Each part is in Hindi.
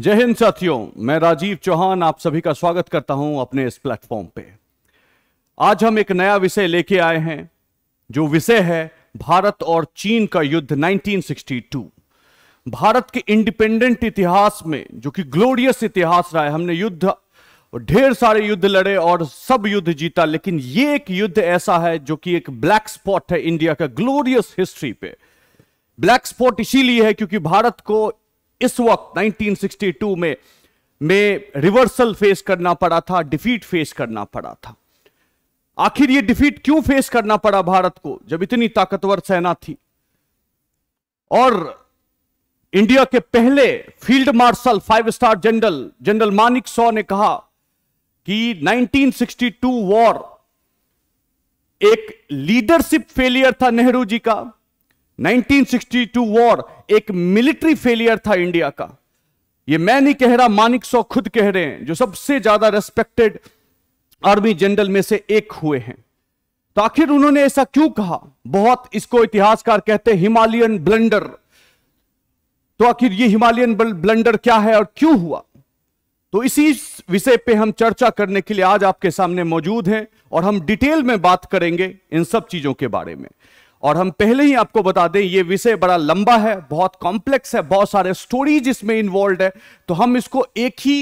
जय हिंद साथियों मैं राजीव चौहान आप सभी का स्वागत करता हूं अपने इस प्लेटफॉर्म पे आज हम एक नया विषय लेके आए हैं जो विषय है भारत और चीन का युद्ध 1962 भारत के इंडिपेंडेंट इतिहास में जो कि ग्लोरियस इतिहास रहा है हमने युद्ध ढेर सारे युद्ध लड़े और सब युद्ध जीता लेकिन ये एक युद्ध ऐसा है जो कि एक ब्लैक स्पॉट है इंडिया का ग्लोरियस हिस्ट्री पे ब्लैक स्पॉट इसीलिए है क्योंकि भारत को इस वक्त 1962 में में रिवर्सल फेस करना पड़ा था डिफीट फेस करना पड़ा था आखिर ये डिफीट क्यों फेस करना पड़ा भारत को जब इतनी ताकतवर सेना थी और इंडिया के पहले field marshal five star general general Manekshaw ने कहा कि 1962 वॉर एक लीडरशिप फेलियर था नेहरू जी का 1962 वॉर एक मिलिट्री फेलियर था इंडिया का ये मैं नहीं कह रहा मानिक सौ खुद कह रहे हैं जो सबसे ज्यादा रेस्पेक्टेड आर्मी जनरल में से एक हुए हैं तो आखिर उन्होंने ऐसा क्यों कहा बहुत इसको इतिहासकार कहते हैं हिमालयन ब्लंडर तो आखिर ये हिमालयन ब्लंडर क्या है और क्यों हुआ तो इसी विषय पे हम चर्चा करने के लिए आज आपके सामने मौजूद हैं और हम डिटेल में बात करेंगे इन सब चीजों के बारे में और हम पहले ही आपको बता दें ये विषय बड़ा लंबा है बहुत कॉम्प्लेक्स है बहुत सारे स्टोरीज इसमें इन्वॉल्व है तो हम इसको एक ही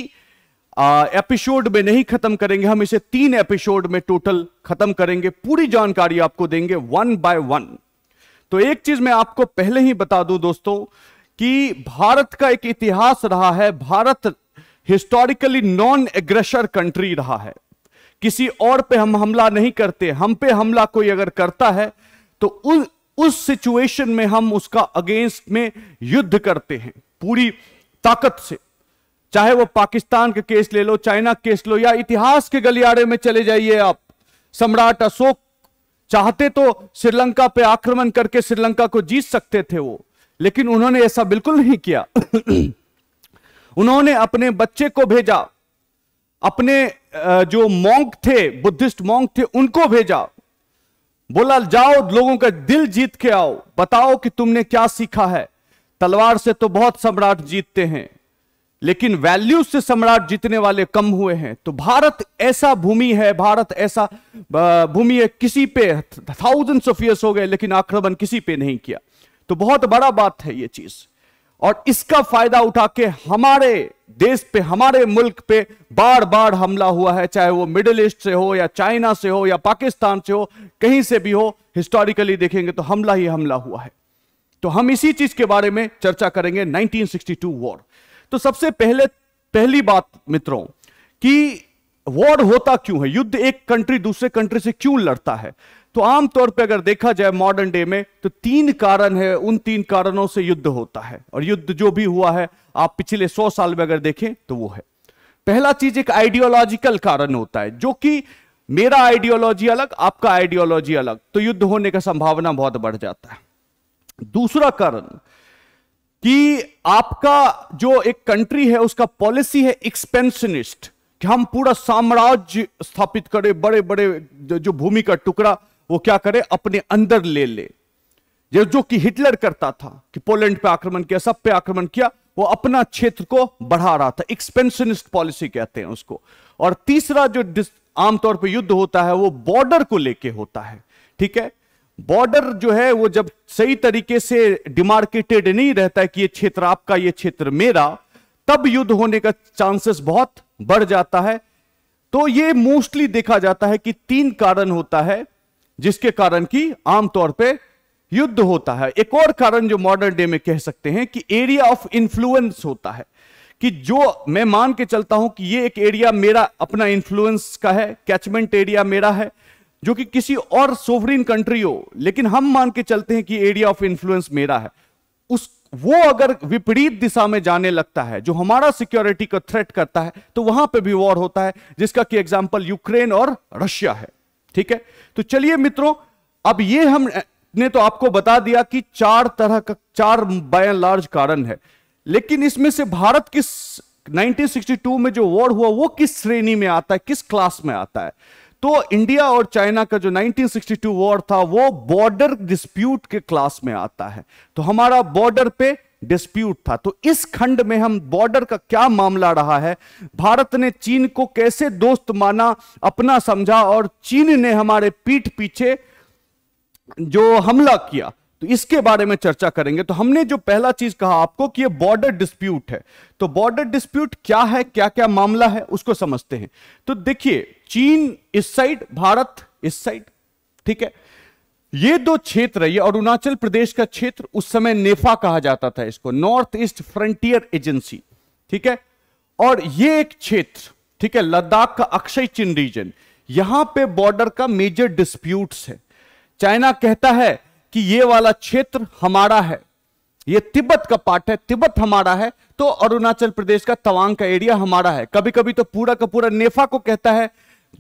एपिसोड में नहीं खत्म करेंगे हम इसे तीन एपिसोड में टोटल खत्म करेंगे पूरी जानकारी आपको देंगे वन बाय वन तो एक चीज मैं आपको पहले ही बता दूं दोस्तों कि भारत का एक इतिहास रहा है Bharat historically non aggressor country रहा है किसी और पे हम हमला नहीं करते हम पे हमला कोई अगर करता है तो उ, उस सिचुएशन में हम उसका अगेंस्ट में युद्ध करते हैं पूरी ताकत से चाहे वो पाकिस्तान का के केस ले लो चाइना केस लो या इतिहास के गलियारे में चले जाइए आप सम्राट अशोक चाहते तो श्रीलंका पे आक्रमण करके श्रीलंका को जीत सकते थे वो लेकिन उन्होंने ऐसा बिल्कुल नहीं किया उन्होंने अपने बच्चे को भेजा अपने जो मोंग थे बुद्धिस्ट मोंग थे उनको भेजा बोला जाओ लोगों का दिल जीत के आओ बताओ कि तुमने क्या सीखा है तलवार से तो बहुत सम्राट जीतते हैं लेकिन वैल्यू से सम्राट जीतने वाले कम हुए हैं तो भारत ऐसा भूमि है भारत ऐसा भूमि है किसी पे थाउजेंड्स ऑफ ईयर्स हो गए लेकिन आक्रमण किसी पे नहीं किया तो बहुत बड़ा बात है ये चीज़ और इसका फायदा उठा के हमारे देश पे हमारे मुल्क पे बार बार हमला हुआ है चाहे वो मिडिल ईस्ट से हो या चाइना से हो या पाकिस्तान से हो कहीं से भी हो हिस्टोरिकली देखेंगे तो हमला ही हमला हुआ है तो हम इसी चीज के बारे में चर्चा करेंगे 1962 वॉर तो सबसे पहले पहली बात मित्रों कि वॉर होता क्यों है युद्ध एक कंट्री दूसरे कंट्री से क्यों लड़ता है तो आमतौर पर अगर देखा जाए मॉडर्न डे में तो तीन कारण है उन तीन कारणों से युद्ध होता है और युद्ध जो भी हुआ है आप पिछले सौ साल में अगर देखें तो वो है पहला चीज एक आइडियोलॉजिकल कारण होता है जो कि मेरा आइडियोलॉजी अलग आपका आइडियोलॉजी अलग तो युद्ध होने का संभावना बहुत बढ़ जाता है दूसरा कारण कि आपका जो एक कंट्री है उसका पॉलिसी है एक्सपेंशनिस्ट कि हम पूरा साम्राज्य स्थापित करें बड़े बड़े जो भूमि का टुकड़ा वो क्या करे अपने अंदर ले ले ये जो कि हिटलर करता था कि पोलैंड पे आक्रमण किया सब पे आक्रमण किया वो अपना क्षेत्र को बढ़ा रहा था एक्सपेंशनिस्ट पॉलिसी कहते हैं उसको और तीसरा जो आमतौर पर युद्ध होता है वो बॉर्डर को लेके होता है ठीक है बॉर्डर जो है वो जब सही तरीके से डिमार्केटेड नहीं रहता है कि ये क्षेत्र आपका ये क्षेत्र मेरा तब युद्ध होने का चांसेस बहुत बढ़ जाता है तो ये मोस्टली देखा जाता है कि तीन कारण होता है जिसके कारण की आमतौर पर युद्ध होता है एक और कारण जो मॉडर्न डे में कह सकते हैं कि एरिया ऑफ इंफ्लुएंस होता है कि जो मैं मान के चलता हूं कि ये एक एरिया मेरा अपना इंफ्लुएंस का है कैचमेंट एरिया मेरा है जो कि किसी और सोवरिन कंट्री हो लेकिन हम मान के चलते हैं कि एरिया ऑफ इंफ्लुएंस मेरा है उस वो अगर विपरीत दिशा में जाने लगता है जो हमारा सिक्योरिटी को थ्रेट करता है तो वहां पर भी वॉर होता है जिसका कि एग्जाम्पल यूक्रेन और रशिया है ठीक है तो चलिए मित्रों अब ये हम ने तो आपको बता दिया कि चार तरह का चार बाय लार्ज कारण है लेकिन इसमें से भारत किस 1962 में जो वॉर हुआ वो किस श्रेणी में आता है किस क्लास में आता है तो इंडिया और चाइना का जो 1962 वॉर था वो बॉर्डर डिस्प्यूट के क्लास में आता है तो हमारा बॉर्डर पे डिस्प्यूट था तो इस खंड में हम बॉर्डर का क्या मामला रहा है भारत ने चीन को कैसे दोस्त माना अपना समझा और चीन ने हमारे पीठ पीछे जो हमला किया तो इसके बारे में चर्चा करेंगे तो हमने जो पहला चीज कहा आपको कि ये बॉर्डर डिस्प्यूट है तो बॉर्डर डिस्प्यूट क्या है क्या क्या मामला है उसको समझते हैं तो देखिए चीन इस साइड भारत इस साइड ठीक है ये दो क्षेत्र ये अरुणाचल प्रदेश का क्षेत्र उस समय नेफा कहा जाता था इसको नॉर्थ ईस्ट फ्रंटियर एजेंसी ठीक है और ये एक क्षेत्र ठीक है लद्दाख का अक्षय चिन्ह रीजन यहां पे बॉर्डर का मेजर डिस्प्यूट्स है चाइना कहता है कि ये वाला क्षेत्र हमारा है ये तिब्बत का पार्ट है तिब्बत हमारा है तो अरुणाचल प्रदेश का तवांग का एरिया हमारा है कभी कभी तो पूरा का पूरा नेफा को कहता है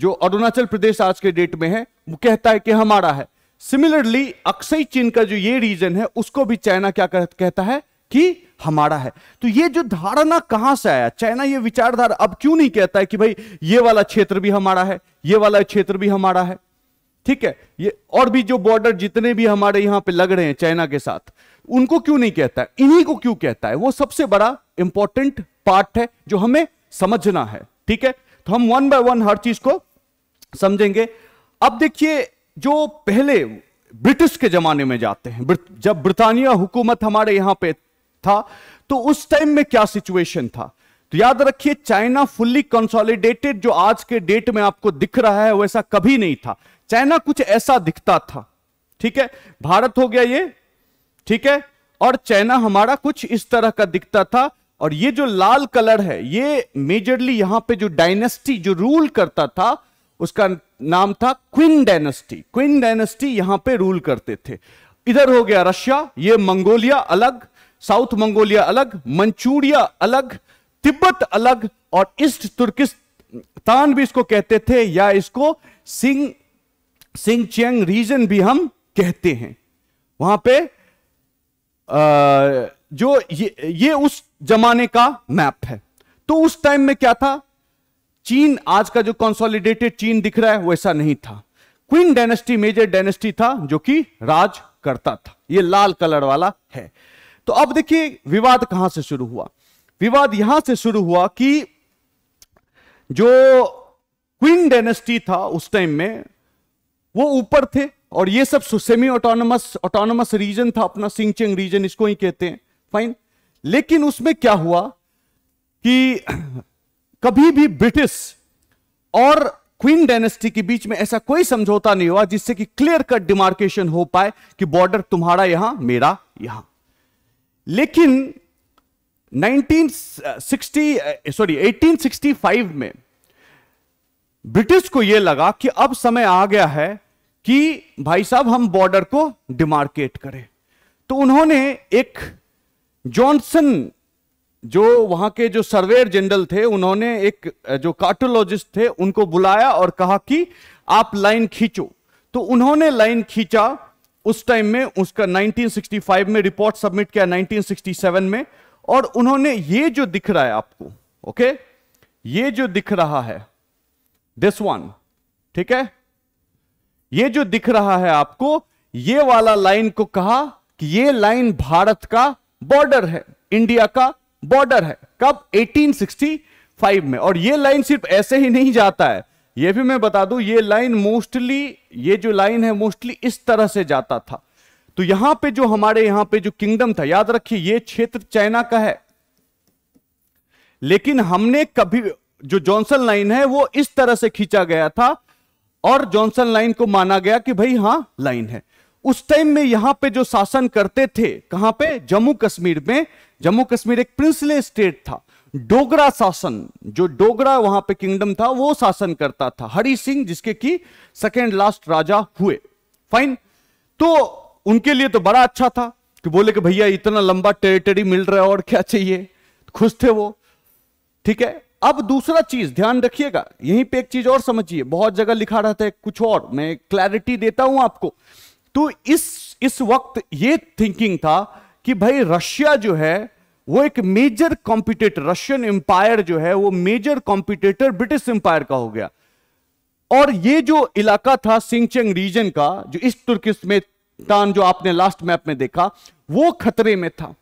जो अरुणाचल प्रदेश आज के डेट में है वो कहता है कि हमारा है सिमिलरली अक्सई चीन का जो ये रीजन है उसको भी चाइना क्या कहता है कि हमारा है तो ये जो धारणा कहां से आया चाइना ये विचारधारा अब क्यों नहीं कहता है कि भाई ये वाला क्षेत्र भी हमारा है ये वाला क्षेत्र भी हमारा है ठीक है ये और भी जो बॉर्डर जितने भी हमारे यहां पे लग रहे हैं चाइना के साथ उनको क्यों नहीं कहता है इन्हीं को क्यों कहता है वो सबसे बड़ा इंपॉर्टेंट पार्ट है जो हमें समझना है ठीक है तो हम वन बाय वन हर चीज को समझेंगे अब देखिए जो पहले ब्रिटिश के जमाने में जाते हैं जब ब्रिटानिया हुकूमत हमारे यहां पे था तो उस टाइम में क्या सिचुएशन था तो याद रखिए चाइना फुल्ली कंसोलिडेटेड जो आज के डेट में आपको दिख रहा है वैसा कभी नहीं था चाइना कुछ ऐसा दिखता था ठीक है भारत हो गया ये ठीक है और चाइना हमारा कुछ इस तरह का दिखता था और ये जो लाल कलर है ये मेजरली यहां पे जो डायनेस्टी जो रूल करता था उसका नाम था क्विन डायनेस्टी क्विन डायनेस्टी यहां पे रूल करते थे इधर हो गया रशिया ये मंगोलिया अलग साउथ मंगोलिया अलग मंचूरिया अलग तिब्बत अलग और ईस्ट तुर्किस्तान भी इसको कहते थे या इसको सिंह सिंह चेंग रीजन भी हम कहते हैं वहां पे आ, जो ये, ये उस जमाने का मैप है तो उस टाइम में क्या था चीन आज का जो कंसोलिडेटेड चीन दिख रहा है वैसा नहीं था क्वीन डायनेस्टी मेजर डायनेस्टी था जो कि राज करता था ये लाल कलर वाला है तो अब देखिए विवाद कहां से शुरू हुआ विवाद यहां से शुरू हुआ कि जो क्वीन डायनेस्टी था उस टाइम में वो ऊपर थे और ये सब सेमी ऑटोनमस ऑटोनमस रीजन था अपना सिंगचिंग रीजन इसको ही कहते हैं फाइन लेकिन उसमें क्या हुआ कि कभी भी ब्रिटिश और क्वीन डायनेस्टी के बीच में ऐसा कोई समझौता नहीं हुआ जिससे कि क्लियर कट डिमार्केशन हो पाए कि बॉर्डर तुम्हारा यहां मेरा यहां लेकिन 1960 सॉरी 1865 में ब्रिटिश को यह लगा कि अब समय आ गया है कि भाई साहब हम बॉर्डर को डिमार्केट करें तो उन्होंने एक जॉनसन जो वहां के जो सर्वेयर जनरल थे उन्होंने एक जो कार्टोलॉजिस्ट थे उनको बुलाया और कहा कि आप लाइन खींचो तो उन्होंने लाइन खींचा उस टाइम में उसका 1965 में रिपोर्ट सबमिट किया 1967 में और उन्होंने ये जो दिख रहा है आपको ओके ये जो दिख रहा है दिस वन ठीक है ये जो दिख रहा है आपको ये वाला लाइन को कहा कि ये लाइन भारत का बॉर्डर है इंडिया का बॉर्डर है कब 1865 में और ये लाइन सिर्फ ऐसे ही नहीं जाता है ये भी मैं बता दूं ये लाइन मोस्टली ये जो लाइन है मोस्टली इस तरह से जाता था तो यहां पे जो हमारे यहां पे जो किंगडम था याद रखिए ये क्षेत्र चाइना का है लेकिन हमने कभी जो जॉनसन लाइन है वो इस तरह से खींचा गया था और जॉनसन लाइन को माना गया कि भाई हां लाइन है उस टाइम में यहां पे जो शासन करते थे कहां पे जम्मू कश्मीर में जम्मू कश्मीर एक प्रिंसले स्टेट था डोगरा शासन जो डोगरा वहां पे किंगडम था वो शासन करता था हरि सिंह जिसके की सेकेंड लास्ट राजा हुए फाइन तो उनके लिए तो बड़ा अच्छा था कि बोले कि भैया इतना लंबा टेरिटरी मिल रहा है और क्या चाहिए खुश थे वो ठीक है अब दूसरा चीज ध्यान रखिएगा यहीं पे एक चीज और समझिए बहुत जगह लिखा रहता है कुछ और मैं क्लैरिटी देता हूं आपको तो इस इस वक्त ये थिंकिंग था कि भाई रशिया जो है वो एक मेजर कॉम्पिटेटर रशियन एम्पायर जो है वो मेजर कॉम्पिटेटर ब्रिटिश एम्पायर का हो गया और ये जो इलाका था सिंचेंग रीजन का जो इस तुर्किस्तान जो आपने लास्ट मैप में देखा वो खतरे में था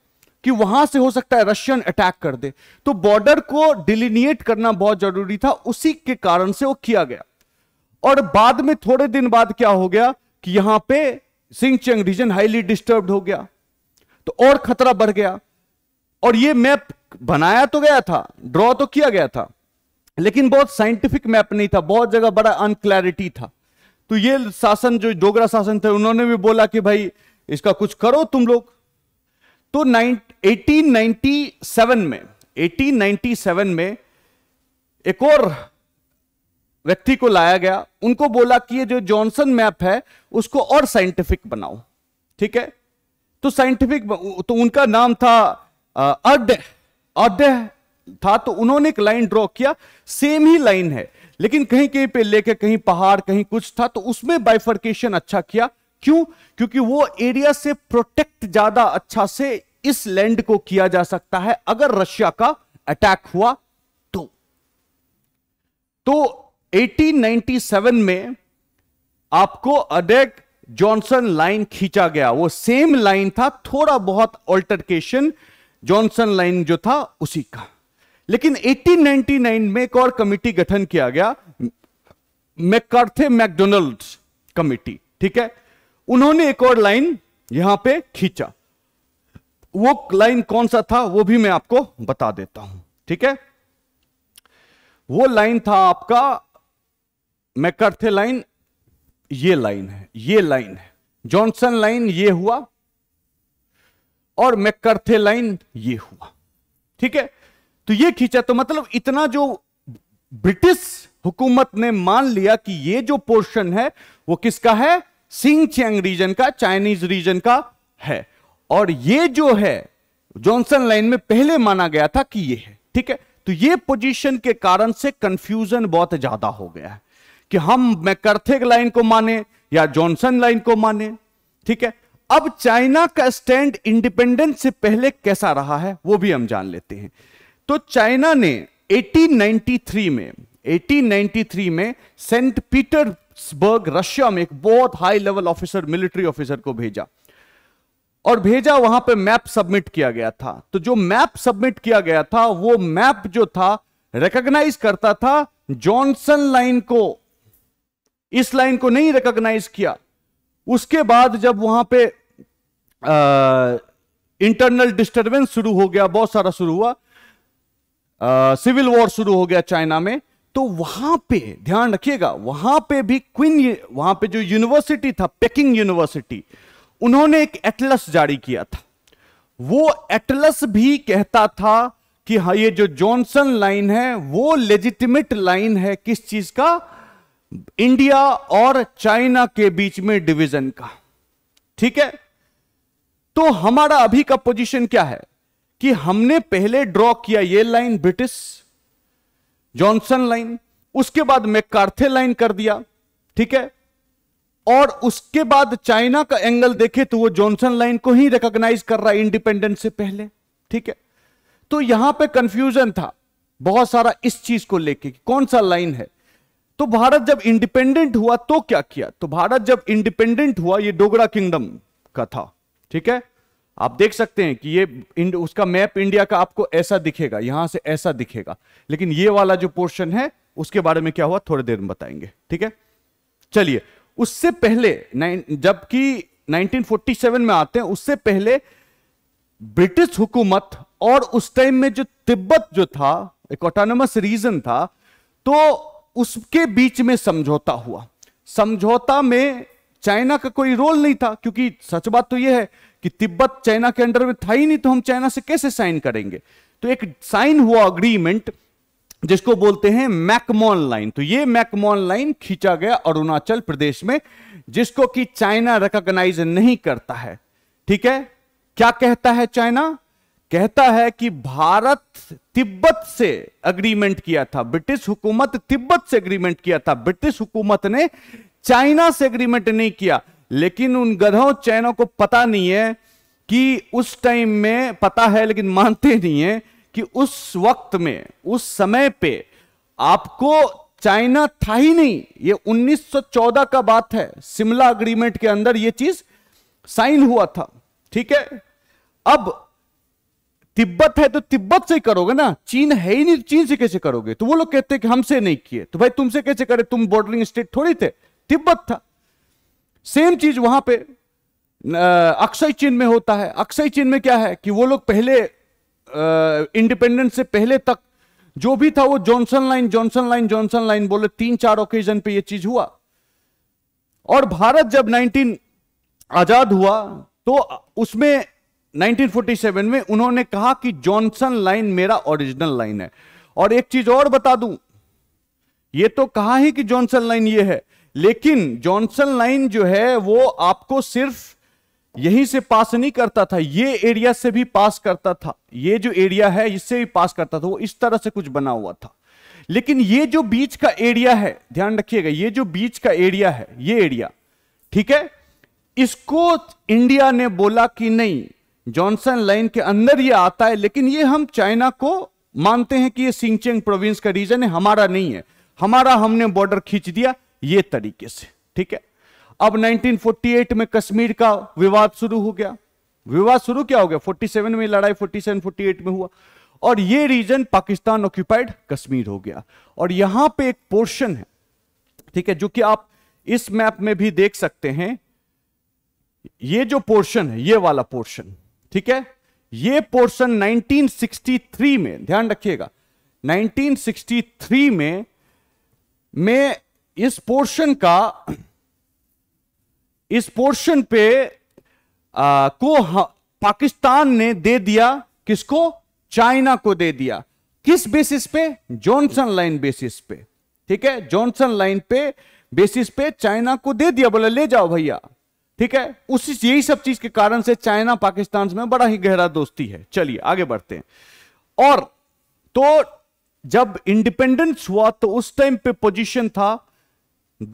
कि वहां से हो सकता है रशियन अटैक कर दे तो बॉर्डर को डिलिनिएट करना बहुत जरूरी था उसी के कारण से वो किया गया और बाद में थोड़े दिन बाद क्या हो गया कि यहां पे सिंचेंग रीजन हाईली डिस्टर्ब हो गया तो और खतरा बढ़ गया और ये मैप बनाया तो गया था ड्रॉ तो किया गया था लेकिन बहुत साइंटिफिक मैप नहीं था बहुत जगह बड़ा अनक्लैरिटी था तो ये शासन जो डोगरा शासन थे उन्होंने भी बोला कि भाई इसका कुछ करो तुम लोग तो 1897 में 1897 में एक और व्यक्ति को लाया गया उनको बोला कि ये जो जॉनसन मैप है उसको और साइंटिफिक बनाओ ठीक है तो साइंटिफिक तो उनका नाम था अड्डे अड्डे था तो उन्होंने एक लाइन ड्रॉ किया सेम ही लाइन है लेकिन कहीं कहीं पे लेके कहीं पहाड़ कहीं कुछ था तो उसमें बाइफर्केशन अच्छा किया क्यों क्योंकि वो एरिया से प्रोटेक्ट ज्यादा अच्छा से इस लैंड को किया जा सकता है अगर रशिया का अटैक हुआ तो तो 1897 में आपको अडेक जॉनसन लाइन खींचा गया वो सेम लाइन था थोड़ा बहुत ऑल्टरकेशन जॉनसन लाइन जो था उसी का लेकिन 1899 में एक और कमिटी गठन किया गया मैकार्थे मैकडोनल्ड कमिटी ठीक है उन्होंने एक और लाइन यहां पे खींचा वो लाइन कौन सा था वो भी मैं आपको बता देता हूं ठीक है वो लाइन था आपका मैकर्थे लाइन ये लाइन है ये लाइन है जॉनसन लाइन ये हुआ और मैकर्थे लाइन ये हुआ ठीक है तो ये खींचा तो मतलब इतना जो ब्रिटिश हुकूमत ने मान लिया कि ये जो पोर्शन है वो किसका है चैंग रीजन का चाइनीज रीजन का है और ये जो है जॉनसन लाइन में पहले माना गया था कि ये है ठीक है तो ये पोजीशन के कारण से कंफ्यूजन बहुत ज्यादा हो गया है कि हम मैकर्थिक लाइन को माने या जॉनसन लाइन को माने ठीक है अब चाइना का स्टैंड इंडिपेंडेंस से पहले कैसा रहा है वो भी हम जान लेते हैं तो चाइना ने 1893 में 1893 में सेंट पीटर्सबर्ग रशिया में एक बहुत high level officer military officer को भेजा और भेजा वहां पे मैप सबमिट किया गया था तो जो मैप सबमिट किया गया था वो मैप जो था रिकॉग्नाइज करता था जॉनसन लाइन को इस लाइन को नहीं रिकॉग्नाइज किया उसके बाद जब वहां पे इंटरनल डिस्टरबेंस शुरू हो गया बहुत सारा शुरू हुआ सिविल वॉर शुरू हो गया चाइना में तो वहां पे ध्यान रखिएगा वहां पे भी क्वीन वहां पे जो यूनिवर्सिटी था पेकिंग यूनिवर्सिटी उन्होंने एक एटलस जारी किया था वो एटलस भी कहता था कि हाँ ये जो जॉनसन लाइन है वो लेजिटिमेट लाइन है किस चीज का इंडिया और चाइना के बीच में डिवीजन का ठीक है तो हमारा अभी का पोजीशन क्या है कि हमने पहले ड्रॉ किया ये लाइन ब्रिटिश जॉनसन लाइन उसके बाद मैकार्थे लाइन कर दिया ठीक है और उसके बाद चाइना का एंगल देखे तो वो जॉनसन लाइन को ही रिकॉग्नाइज कर रहा है इंडिपेंडेंस से पहले ठीक है तो यहां पे कंफ्यूजन था बहुत सारा इस चीज को लेके कौन सा लाइन है तो भारत जब इंडिपेंडेंट हुआ तो क्या किया तो भारत जब इंडिपेंडेंट हुआ ये डोगरा किंगडम का था ठीक है आप देख सकते हैं कि ये उसका मैप इंडिया का आपको ऐसा दिखेगा यहां से ऐसा दिखेगा लेकिन ये वाला जो पोर्शन है उसके बारे में क्या हुआ थोड़ी देर में बताएंगे ठीक है चलिए उससे पहले जबकि 1947 में आते हैं उससे पहले ब्रिटिश हुकूमत और उस टाइम में जो तिब्बत जो था एक ऑटोनमस रीजन था तो उसके बीच में समझौता हुआ समझौता में चाइना का कोई रोल नहीं था क्योंकि सच बात तो यह है कि तिब्बत चाइना के अंडर में था ही नहीं तो हम चाइना से कैसे साइन करेंगे तो एक साइन हुआ अग्रीमेंट जिसको बोलते हैं मैकमोन लाइन तो ये मैकमोन लाइन खींचा गया अरुणाचल प्रदेश में जिसको कि चाइना रिकॉग्नाइज नहीं करता है ठीक है क्या कहता है चाइना कहता है कि भारत तिब्बत से अग्रीमेंट किया था ब्रिटिश हुकूमत तिब्बत से अग्रीमेंट किया था ब्रिटिश हुकूमत ने चाइना से अग्रीमेंट नहीं किया लेकिन उन गधों चाइना को पता नहीं है कि उस टाइम में पता है लेकिन मानते नहीं है कि उस वक्त में उस समय पे आपको चाइना था ही नहीं ये 1914 का बात है शिमला अग्रीमेंट के अंदर यह चीज साइन हुआ था ठीक है अब तिब्बत है तो तिब्बत से ही करोगे ना चीन है ही नहीं तो चीन से कैसे करोगे तो वो लोग कहते हैं कि हमसे नहीं किए तो भाई तुमसे कैसे करे तुम बॉर्डरिंग स्टेट थोड़ी थे तिब्बत था सेम चीज वहां पे अक्षय चीन में होता है अक्षय चीन में क्या है कि वो लोग पहले इंडिपेंडेंस से पहले तक जो भी था वो Johnson line Johnson line Johnson line बोले तीन चार ओकेजन पे ये चीज हुआ और भारत जब 19 आजाद हुआ तो उसमें 1947 में उन्होंने कहा कि जॉनसन लाइन मेरा ओरिजिनल लाइन है और एक चीज और बता दूं ये तो कहा ही कि जॉनसन लाइन ये है लेकिन जॉनसन लाइन जो है वो आपको सिर्फ यहीं से पास नहीं करता था ये एरिया से भी पास करता था ये जो एरिया है इससे भी पास करता था वो इस तरह से कुछ बना हुआ था लेकिन ये जो बीच का एरिया है ध्यान रखिएगा ये जो बीच का एरिया है ये एरिया ठीक है इसको इंडिया ने बोला कि नहीं जॉनसन लाइन के अंदर ये आता है लेकिन ये हम चाइना को मानते हैं कि ये सिंगचेंग प्रोविंस का रीजन है हमारा नहीं है हमारा हमने बॉर्डर खींच दिया ये तरीके से ठीक है अब 1948 में कश्मीर का विवाद शुरू हो गया विवाद शुरू क्या हो गया 47 में लड़ाई 47 48 में हुआ और ये रीजन पाकिस्तान ऑक्यूपाइड कश्मीर हो गया और यहां पे एक पोर्शन है ठीक है जो कि आप इस मैप में भी देख सकते हैं ये जो पोर्शन है ये वाला पोर्शन ठीक है ये पोर्शन 1963 में ध्यान रखिएगा 1963 में में इस पोर्शन का इस पोर्शन पे आ, को पाकिस्तान ने दे दिया किसको चाइना को दे दिया किस बेसिस पे जॉनसन लाइन बेसिस पे ठीक है जॉनसन लाइन पे बेसिस पे चाइना को दे दिया बोला ले जाओ भैया ठीक है उसी यही सब चीज के कारण से चाइना पाकिस्तान में बड़ा ही गहरा दोस्ती है चलिए आगे बढ़ते हैं और तो जब इंडिपेंडेंस हुआ तो उस टाइम पे पोजीशन था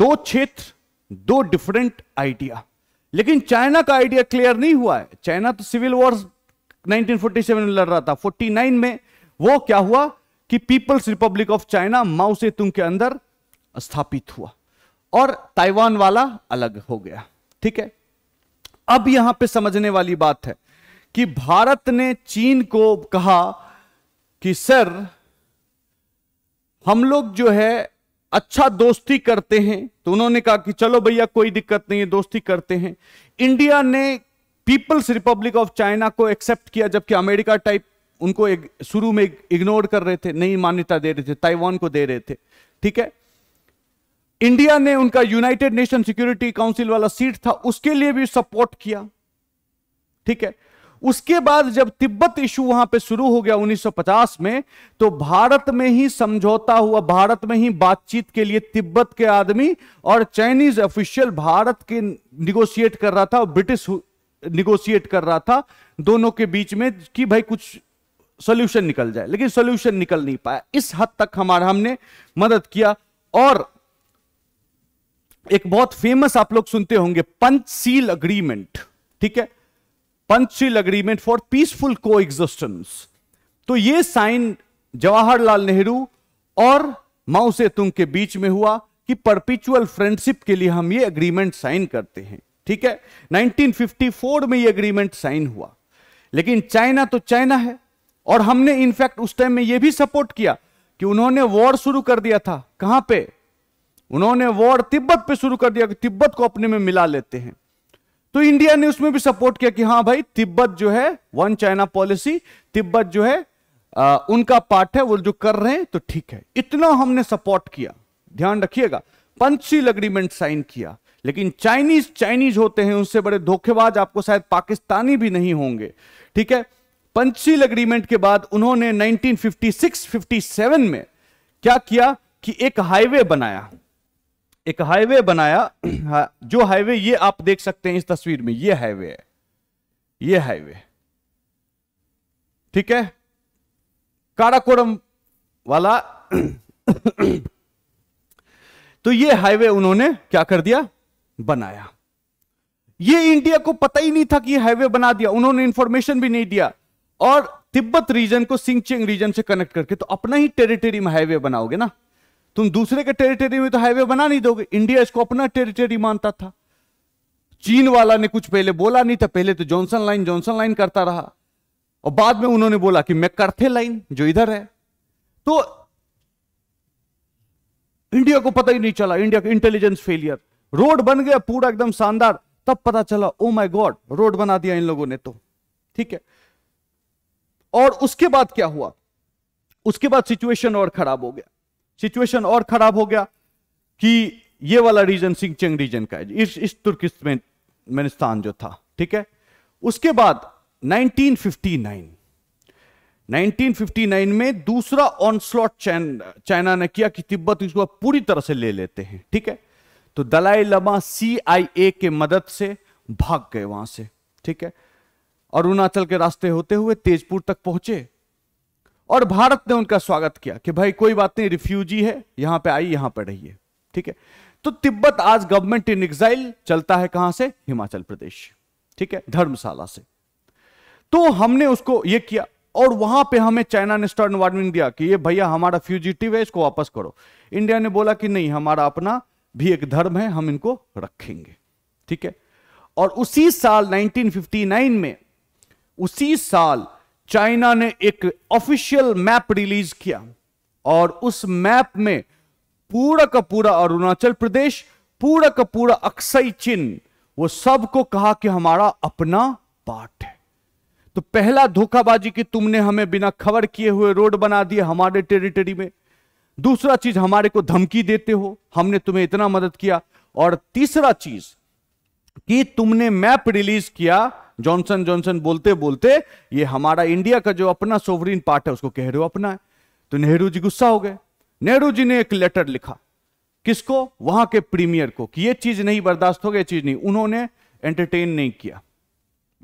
दो क्षेत्र दो डिफरेंट आइडिया लेकिन चाइना का आइडिया क्लियर नहीं हुआ है चाइना तो सिविल वॉर्स 1947 में लड़ रहा था 49 में वो क्या हुआ कि people's republic of China Mao से तुम के अंदर स्थापित हुआ और ताइवान वाला अलग हो गया ठीक है अब यहां पे समझने वाली बात है कि भारत ने चीन को कहा कि सर हम लोग जो है अच्छा दोस्ती करते हैं तो उन्होंने कहा कि चलो भैया कोई दिक्कत नहीं है दोस्ती करते हैं इंडिया ने पीपल्स रिपब्लिक ऑफ चाइना को एक्सेप्ट किया जबकि अमेरिका टाइप उनको शुरू में इग्नोर कर रहे थे नई मान्यता दे रहे थे ताइवान को दे रहे थे ठीक है इंडिया ने उनका यूनाइटेड नेशन सिक्योरिटी काउंसिल वाला सीट था उसके लिए भी सपोर्ट किया ठीक है उसके बाद जब तिब्बत इशू वहां पे शुरू हो गया 1950 में तो भारत में ही समझौता हुआ भारत में ही बातचीत के लिए तिब्बत के आदमी और चाइनीज ऑफिशियल भारत के निगोशिएट कर रहा था और ब्रिटिश निगोशिएट कर रहा था दोनों के बीच में कि भाई कुछ सोल्यूशन निकल जाए लेकिन सोल्यूशन निकल नहीं पाया इस हद तक हमारा हमने मदद किया और एक बहुत फेमस आप लोग सुनते होंगे पंचशील अग्रीमेंट ठीक है Panchsheel agreement for peaceful coexistence तो ये साइन जवाहरलाल नेहरू और माउसे से तुम के बीच में हुआ कि परपिचुअल फ्रेंडशिप के लिए हम ये अग्रीमेंट साइन करते हैं ठीक है 1954 में ये अग्रीमेंट साइन हुआ लेकिन चाइना तो चाइना है और हमने इनफैक्ट उस टाइम में ये भी सपोर्ट किया कि उन्होंने वॉर शुरू कर दिया था कहां पे उन्होंने वॉर तिब्बत पे शुरू कर दिया कि तिब्बत को अपने में मिला लेते हैं तो इंडिया ने उसमें भी सपोर्ट किया कि हाँ भाई तिब्बत जो है वन चाइना पॉलिसी तिब्बत जो है आ, उनका पार्ट है वो जो कर रहे हैं तो ठीक है इतना हमने सपोर्ट किया ध्यान रखिएगा पंचशील अग्रीमेंट साइन किया लेकिन चाइनीज चाइनीज होते हैं उनसे बड़े धोखेबाज आपको शायद पाकिस्तानी भी नहीं होंगे ठीक है पंचशील अग्रीमेंट के बाद उन्होंने 1956-57 में क्या किया कि एक हाईवे बनाया एक हाईवे बनाया हाँ, जो हाईवे ये आप देख सकते हैं इस तस्वीर में ये हाईवे है ये हाईवे ठीक है काराकोरम वाला तो ये हाईवे उन्होंने क्या कर दिया बनाया ये इंडिया को पता ही नहीं था कि हाईवे बना दिया उन्होंने इंफॉर्मेशन भी नहीं दिया और तिब्बत रीजन को सिंगचिंग रीजन से कनेक्ट करके तो अपना ही टेरिटरी में हाईवे बनाओगे ना तुम दूसरे के टेरिटरी में तो हाईवे बना नहीं दोगे इंडिया इसको अपना टेरिटरी मानता था चीन वाला ने कुछ पहले बोला नहीं था पहले तो जॉनसन लाइन जॉनसन लाइन करता रहा और बाद में उन्होंने बोला कि मैं करते लाइन जो इधर है तो इंडिया को पता ही नहीं चला इंडिया का इंटेलिजेंस फेलियर रोड बन गया पूरा एकदम शानदार तब पता चला ओ माय गॉड रोड बना दिया इन लोगों ने तो ठीक है और उसके बाद क्या हुआ उसके बाद सिचुएशन और खराब हो गया सिचुएशन और खराब हो गया कि ये वाला रीजन सिंगचेंग रीजन का है इस इस तुर्किस्तान जो था ठीक है उसके बाद 1959 1959 में दूसरा ऑनस्लॉट चाइना ने किया कि तिब्बत इसको पूरी तरह से ले लेते हैं ठीक है तो दलाई लमा सीआईए के मदद से भाग गए वहां से ठीक है अरुणाचल के रास्ते होते हुए तेजपुर तक पहुंचे और भारत ने उनका स्वागत किया कि भाई कोई बात नहीं रिफ्यूजी है यहां पे आई यहां पर रहिए ठीक है तो तिब्बत आज गवर्नमेंट इन एग्जाइल चलता है कहां से हिमाचल प्रदेश ठीक है धर्मशाला से तो हमने उसको ये किया और वहां पे हमें चाइना ने स्टर्न वार्निंग दिया कि ये भैया हमारा फ्यूजिटिव है इसको वापस करो इंडिया ने बोला कि नहीं हमारा अपना भी एक धर्म है हम इनको रखेंगे ठीक है और उसी साल 1959 में उसी साल चाइना ने एक ऑफिशियल मैप रिलीज किया और उस मैप में पूरा का पूरा अरुणाचल प्रदेश पूरा का पूरा अक्सई चिन्ह वो सबको कहा कि हमारा अपना पार्ट है तो पहला धोखाबाजी कि तुमने हमें बिना खबर किए हुए रोड बना दिए हमारे टेरिटरी में दूसरा चीज हमारे को धमकी देते हो हमने तुम्हें इतना मदद किया और तीसरा चीज कि तुमने मैप रिलीज किया जॉनसन जॉनसन बोलते बोलते ये हमारा इंडिया का जो अपना सोवरीन पार्ट है उसको कह रहे हो अपना है तो नेहरू जी गुस्सा हो गए नेहरू जी ने एक लेटर लिखा किसको वहां के प्रीमियर को कि ये चीज नहीं बर्दाश्त हो गई चीज नहीं उन्होंने एंटरटेन नहीं किया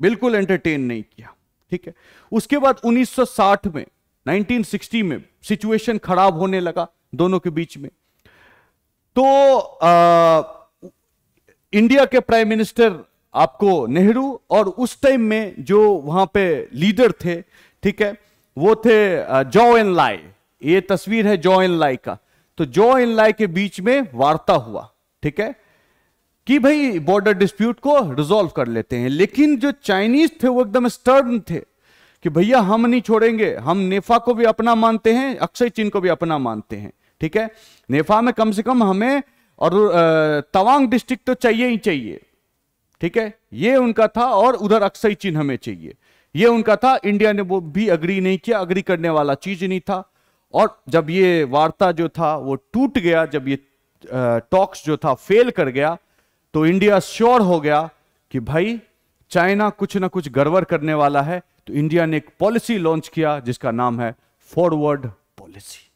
बिल्कुल एंटरटेन नहीं किया ठीक है उसके बाद 1960 में 1960 में सिचुएशन खराब होने लगा दोनों के बीच में तो आ, इंडिया के प्राइम मिनिस्टर आपको नेहरू और उस टाइम में जो वहां पे लीडर थे ठीक है वो थे जॉ एन लाई ये तस्वीर है जॉ एन लाई का तो जॉ एन लाई के बीच में वार्ता हुआ ठीक है कि भाई बॉर्डर डिस्प्यूट को रिजोल्व कर लेते हैं लेकिन जो चाइनीज थे वो एकदम स्टर्न थे कि भैया हम नहीं छोड़ेंगे हम नेफा को भी अपना मानते हैं अक्षय चीन को भी अपना मानते हैं ठीक है नेफा में कम से कम हमें और तवांग डिस्ट्रिक्ट तो चाहिए ही चाहिए ठीक है ये उनका था और उधर अक्सई चिन्ह हमें चाहिए ये उनका था इंडिया ने वो भी अग्री नहीं किया अग्री करने वाला चीज नहीं था और जब ये वार्ता जो था वो टूट गया जब ये टॉक्स जो था फेल कर गया तो इंडिया श्योर हो गया कि भाई चाइना कुछ ना कुछ गड़बड़ करने वाला है तो इंडिया ने एक पॉलिसी लॉन्च किया जिसका नाम है फॉरवर्ड पॉलिसी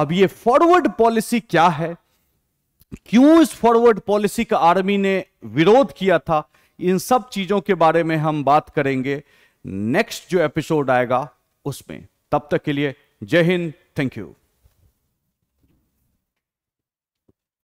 अब ये फॉरवर्ड पॉलिसी क्या है क्यों इस फॉरवर्ड पॉलिसी का आर्मी ने विरोध किया था इन सब चीजों के बारे में हम बात करेंगे नेक्स्ट जो एपिसोड आएगा उसमें तब तक के लिए जय हिंद थैंक यू